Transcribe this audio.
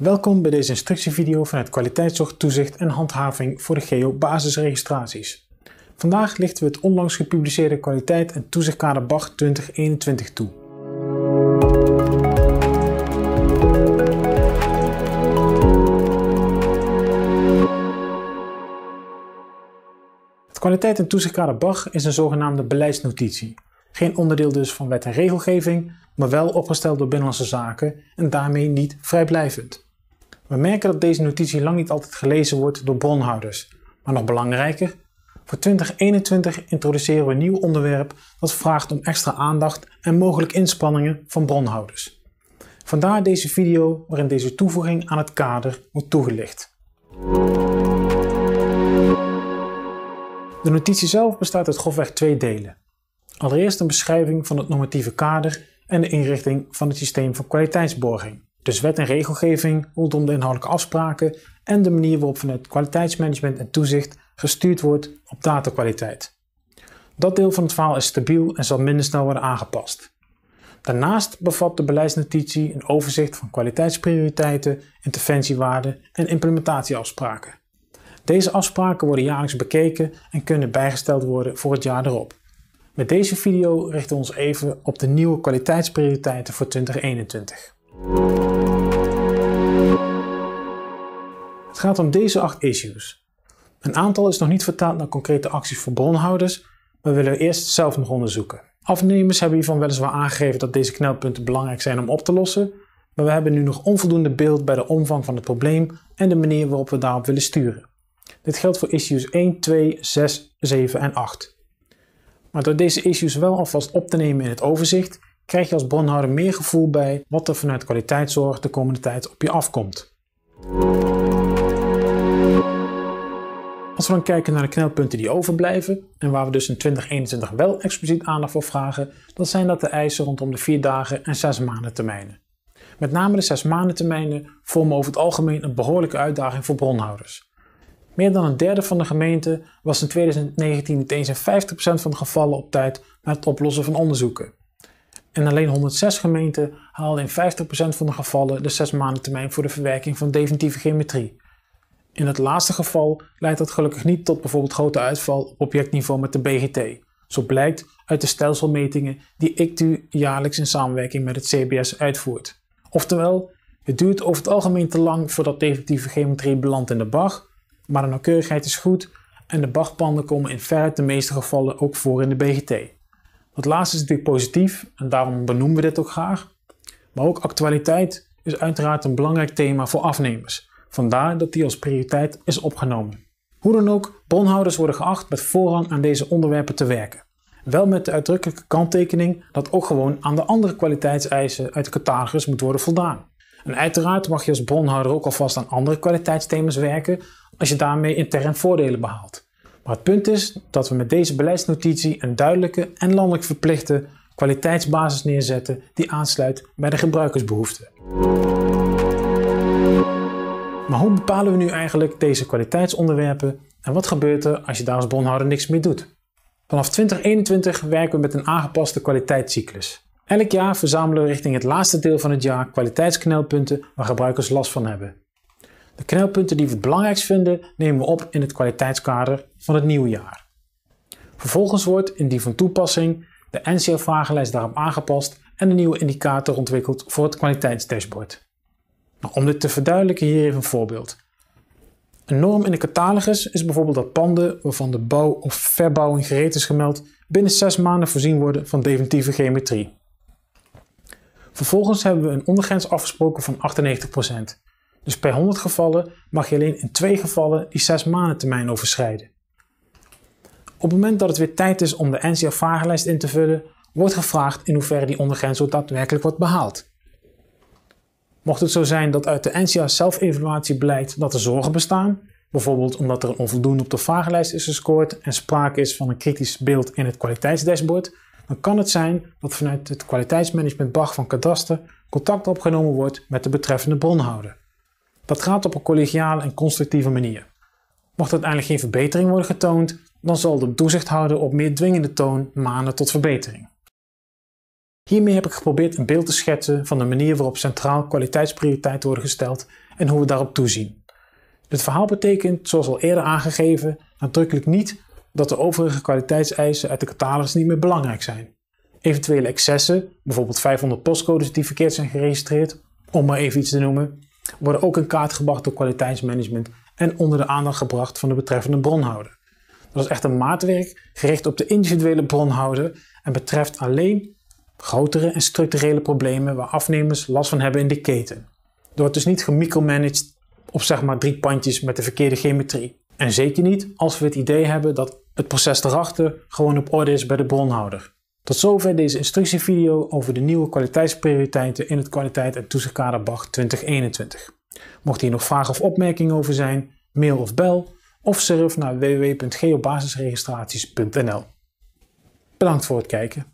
Welkom bij deze instructievideo van kwaliteitszorg, toezicht en handhaving voor de GEO basisregistraties. Vandaag lichten we het onlangs gepubliceerde kwaliteit en toezichtkader BAG 2021 toe. Het kwaliteit en toezichtkader BAG is een zogenaamde beleidsnotitie. Geen onderdeel dus van wet en regelgeving, maar wel opgesteld door Binnenlandse Zaken en daarmee niet vrijblijvend. We merken dat deze notitie lang niet altijd gelezen wordt door bronhouders. Maar nog belangrijker, voor 2021 introduceren we een nieuw onderwerp dat vraagt om extra aandacht en mogelijk inspanningen van bronhouders. Vandaar deze video waarin deze toevoeging aan het kader wordt toegelicht. De notitie zelf bestaat uit grofweg twee delen. Allereerst een beschrijving van het normatieve kader en de inrichting van het systeem van kwaliteitsborging. Dus wet en regelgeving rondom de inhoudelijke afspraken en de manier waarop vanuit kwaliteitsmanagement en toezicht gestuurd wordt op datakwaliteit. Dat deel van het verhaal is stabiel en zal minder snel worden aangepast. Daarnaast bevat de beleidsnotitie een overzicht van kwaliteitsprioriteiten, interventiewaarden en implementatieafspraken. Deze afspraken worden jaarlijks bekeken en kunnen bijgesteld worden voor het jaar erop. Met deze video richten we ons even op de nieuwe kwaliteitsprioriteiten voor 2021. Het gaat om deze acht issues. Een aantal is nog niet vertaald naar concrete acties voor bronhouders, maar willen eerst zelf nog onderzoeken. Afnemers hebben hiervan weliswaar aangegeven dat deze knelpunten belangrijk zijn om op te lossen, maar we hebben nu nog onvoldoende beeld bij de omvang van het probleem en de manier waarop we daarop willen sturen. Dit geldt voor issues 1, 2, 6, 7 en 8. Maar door deze issues wel alvast op te nemen in het overzicht, krijg je als bronhouder meer gevoel bij wat er vanuit kwaliteitszorg de komende tijd op je afkomt. Als we dan kijken naar de knelpunten die overblijven en waar we dus in 2021 wel expliciet aandacht voor vragen, dan zijn dat de eisen rondom de 4 dagen en 6 maanden termijnen. Met name de 6 maanden termijnen vormen over het algemeen een behoorlijke uitdaging voor bronhouders. Meer dan een derde van de gemeenten was in 2019 niet eens in 50% van de gevallen op tijd naar het oplossen van onderzoeken. En alleen 106 gemeenten haalden in 50% van de gevallen de 6 maanden termijn voor de verwerking van definitieve geometrie. In het laatste geval leidt dat gelukkig niet tot bijvoorbeeld grote uitval op objectniveau met de BGT. Zo blijkt uit de stelselmetingen die ICTU jaarlijks in samenwerking met het CBS uitvoert. Oftewel, het duurt over het algemeen te lang voordat definitieve geometrie belandt in de BAG, maar de nauwkeurigheid is goed en de bag komen in verre de meeste gevallen ook voor in de BGT. Dat laatste is natuurlijk positief en daarom benoemen we dit ook graag. Maar ook actualiteit is uiteraard een belangrijk thema voor afnemers. Vandaar dat die als prioriteit is opgenomen. Hoe dan ook, bonhouders worden geacht met voorrang aan deze onderwerpen te werken. Wel met de uitdrukkelijke kanttekening dat ook gewoon aan de andere kwaliteitseisen uit de catalogus moet worden voldaan. En uiteraard mag je als bonhouder ook alvast aan andere kwaliteitsthema's werken als je daarmee intern voordelen behaalt. Maar het punt is dat we met deze beleidsnotitie een duidelijke en landelijk verplichte kwaliteitsbasis neerzetten die aansluit bij de gebruikersbehoeften hoe bepalen we nu eigenlijk deze kwaliteitsonderwerpen en wat gebeurt er als je daar als bonhouder niks mee doet? Vanaf 2021 werken we met een aangepaste kwaliteitscyclus. Elk jaar verzamelen we richting het laatste deel van het jaar kwaliteitsknelpunten waar gebruikers last van hebben. De knelpunten die we het belangrijkst vinden nemen we op in het kwaliteitskader van het nieuwe jaar. Vervolgens wordt, in die van toepassing, de NCL-vragenlijst daarop aangepast en een nieuwe indicator ontwikkeld voor het kwaliteitsdashboard om dit te verduidelijken, hier even een voorbeeld. Een norm in de catalogus is bijvoorbeeld dat panden waarvan de bouw of verbouwing gereed is gemeld binnen zes maanden voorzien worden van definitieve geometrie. Vervolgens hebben we een ondergrens afgesproken van 98%. Dus per 100 gevallen mag je alleen in twee gevallen die 6 maanden termijn overschrijden. Op het moment dat het weer tijd is om de NCR-vragenlijst in te vullen, wordt gevraagd in hoeverre die ondergrens ook daadwerkelijk wordt behaald. Mocht het zo zijn dat uit de NCA zelfevaluatie blijkt dat er zorgen bestaan, bijvoorbeeld omdat er een onvoldoende op de vragenlijst is gescoord en sprake is van een kritisch beeld in het kwaliteitsdashboard, dan kan het zijn dat vanuit het kwaliteitsmanagement BAG van Kadaster contact opgenomen wordt met de betreffende bronhouder. Dat gaat op een collegiale en constructieve manier. Mocht uiteindelijk geen verbetering worden getoond, dan zal de toezichthouder op meer dwingende toon manen tot verbetering. Hiermee heb ik geprobeerd een beeld te schetsen van de manier waarop centraal kwaliteitsprioriteiten worden gesteld en hoe we daarop toezien. Dit verhaal betekent, zoals al eerder aangegeven, nadrukkelijk niet dat de overige kwaliteitseisen uit de catalogus niet meer belangrijk zijn. Eventuele excessen, bijvoorbeeld 500 postcodes die verkeerd zijn geregistreerd, om maar even iets te noemen, worden ook in kaart gebracht door kwaliteitsmanagement en onder de aandacht gebracht van de betreffende bronhouder. Dat is echt een maatwerk gericht op de individuele bronhouder en betreft alleen grotere en structurele problemen waar afnemers last van hebben in de keten. Door het dus niet gemicromanaged op zeg maar drie pandjes met de verkeerde geometrie. En zeker niet als we het idee hebben dat het proces erachter gewoon op orde is bij de bronhouder. Tot zover deze instructievideo over de nieuwe kwaliteitsprioriteiten in het kwaliteit- en toezichtkader BAG 2021. Mocht hier nog vragen of opmerkingen over zijn, mail of bel of surf naar www.geobasisregistraties.nl. Bedankt voor het kijken.